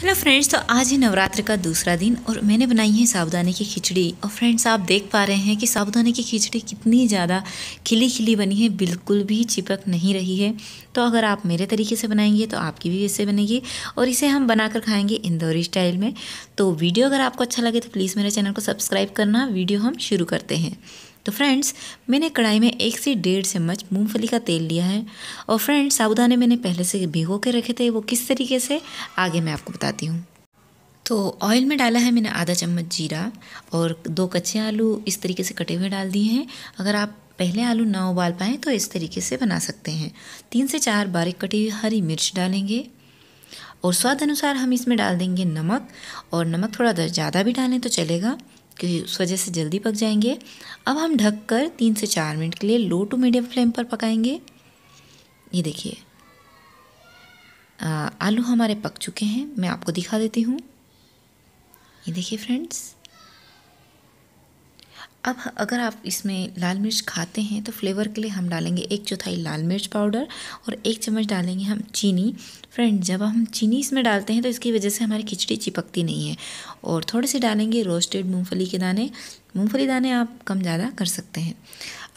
hello friends तो आज है नवरात्र का दूसरा दिन और मैंने बनाई है साबुदाने की खिचड़ी और फ्रेंड्स आप देख पा रहे हैं कि साबुदाने की खिचड़ी कितनी ज़्यादा खिली खिली बनी है बिल्कुल भी चिपक नहीं रही है तो अगर आप मेरे तरीके से बनाएंगे तो आपकी भी वैसे बनेगी और इसे हम बनाकर खाएंगे इंदौरी स्टाइल में तो वीडियो अगर आपको अच्छा लगे तो प्लीज़ मेरे चैनल को सब्सक्राइब करना वीडियो हम शुरू करते हैं तो फ्रेंड्स मैंने कढ़ाई में एक से डेढ़ चम्मच मूंगफली का तेल लिया है और फ्रेंड्स साबुदाने मैंने पहले से भिगो के रखे थे वो किस तरीके से आगे मैं आपको बताती हूँ तो ऑयल में डाला है मैंने आधा चम्मच जीरा और दो कच्चे आलू इस तरीके से कटे हुए डाल दिए हैं अगर आप पहले आलू ना उबाल पाएँ तो इस तरीके से बना सकते हैं तीन से चार बारीक कटी हुई हरी मिर्च डालेंगे और स्वाद अनुसार हम इसमें डाल देंगे नमक और नमक थोड़ा ज़्यादा भी डालें तो चलेगा कि उस वजह से जल्दी पक जाएंगे अब हम ढक कर तीन से चार मिनट के लिए लो टू मीडियम फ्लेम पर पकाएंगे ये देखिए आलू हमारे पक चुके हैं मैं आपको दिखा देती हूँ ये देखिए फ्रेंड्स अब अगर आप इसमें लाल मिर्च खाते हैं तो फ्लेवर के लिए हम डालेंगे एक चौथाई लाल मिर्च पाउडर और एक चम्मच डालेंगे हम चीनी फ्रेंड जब हम चीनी इसमें डालते हैं तो इसकी वजह से हमारी खिचड़ी चिपकती नहीं है और थोड़े से डालेंगे रोस्टेड मूंगफली के दाने मूंगफली दाने आप कम ज़्यादा कर सकते हैं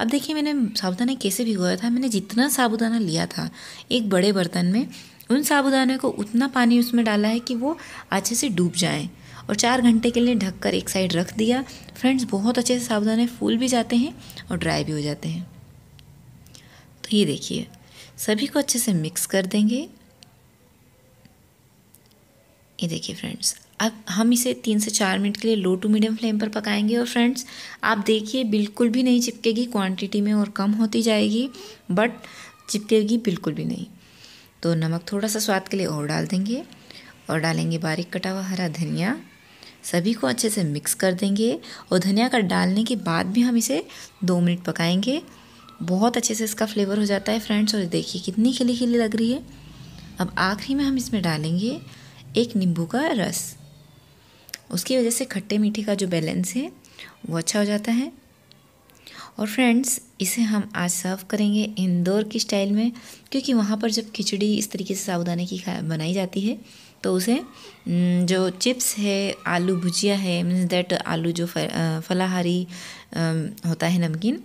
अब देखिए मैंने साबुदाना कैसे भिगोया था मैंने जितना साबुदाना लिया था एक बड़े बर्तन में उन साबुदाने को उतना पानी उसमें डाला है कि वो अच्छे से डूब जाएँ और चार घंटे के लिए ढककर एक साइड रख दिया फ्रेंड्स बहुत अच्छे से साबुदाने फूल भी जाते हैं और ड्राई भी हो जाते हैं तो ये देखिए सभी को अच्छे से मिक्स कर देंगे ये देखिए फ्रेंड्स अब हम इसे तीन से चार मिनट के लिए लो टू मीडियम फ्लेम पर पकाएंगे और फ्रेंड्स आप देखिए बिल्कुल भी नहीं चिपकेगी क्वांटिटी में और कम होती जाएगी बट चिपकेगी बिल्कुल भी नहीं तो नमक थोड़ा सा स्वाद के लिए और डाल देंगे और डालेंगे बारीक कटा हुआ हरा धनिया सभी को अच्छे से मिक्स कर देंगे और धनिया का डालने के बाद भी हम इसे दो मिनट पकाएंगे बहुत अच्छे से इसका फ्लेवर हो जाता है फ्रेंड्स और देखिए कितनी खिली खिली लग रही है अब आखिरी में हम इसमें डालेंगे एक नींबू का रस उसकी वजह से खट्टे मीठे का जो बैलेंस है वो अच्छा हो जाता है और फ्रेंड्स इसे हम आज सर्व करेंगे इंदौर की स्टाइल में क्योंकि वहाँ पर जब खिचड़ी इस तरीके से साबुदाने की बनाई जाती है तो उसे जो चिप्स है आलू भुजिया है मीन्स डेट आलू जो फलाहारी होता है नमकीन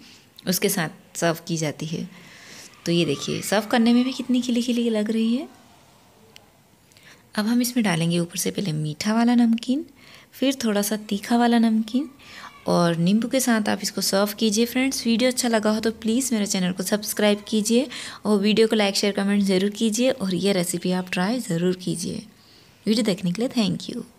उसके साथ सर्व की जाती है तो ये देखिए सर्व करने में भी कितनी खिली खिली लग रही है अब हम इसमें डालेंगे ऊपर से पहले मीठा वाला नमकीन फिर थोड़ा सा तीखा वाला नमकीन और नींबू के साथ आप इसको सर्व कीजिए फ्रेंड्स वीडियो अच्छा लगा हो तो प्लीज़ मेरे चैनल को सब्सक्राइब कीजिए और वीडियो को लाइक शेयर कमेंट ज़रूर कीजिए और यह रेसिपी आप ट्राई ज़रूर कीजिए वीडियो देखने के लिए थैंक यू